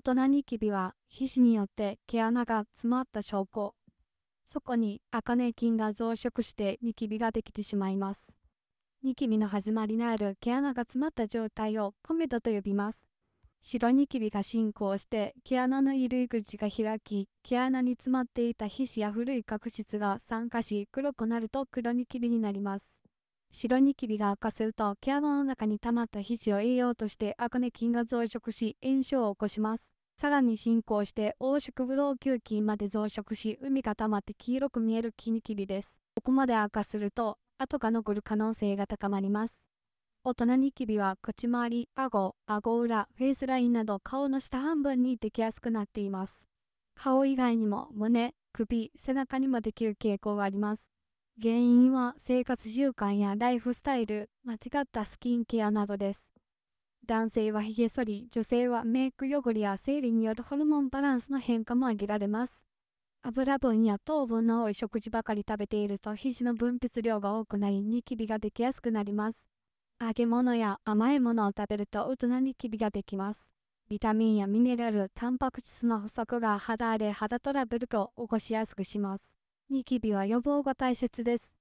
大人ニキビは皮脂によって毛穴が詰まった証拠。そこに茜菌が増殖してニキビができてしまいます。ニキビの始まりのある毛穴が詰まった状態をコメドと呼びます。白ニキビが進行して毛穴の緩い口が開き毛穴に詰まっていた皮脂や古い角質が酸化し黒くなると黒ニキビになります白ニキビが悪化すると毛穴の中に溜まった皮脂を栄養としてアクネ菌が増殖し炎症を起こします。さらに進行して黄色ブロウ球菌まで増殖し海が溜まって黄色く見える黄ニキビです。ここまで悪化すると跡が残る可能性が高まります。大人ニキビは口周り、顎、顎裏、フェイスラインなど顔の下半分にできやすくなっています。顔以外にも胸、首、背中にもできる傾向があります。原因は生活習慣やライフスタイル、間違ったスキンケアなどです。男性はひげ剃り、女性はメイク汚れや生理によるホルモンバランスの変化も挙げられます。油分や糖分の多い食事ばかり食べていると皮脂の分泌量が多くなりニキビができやすくなります。揚げ物や甘いものを食べると大人ニキビができます。ビタミンやミネラル、タンパク質の不足が肌荒れ、肌トラブルを起こしやすくします。ニキビは予防が大切です。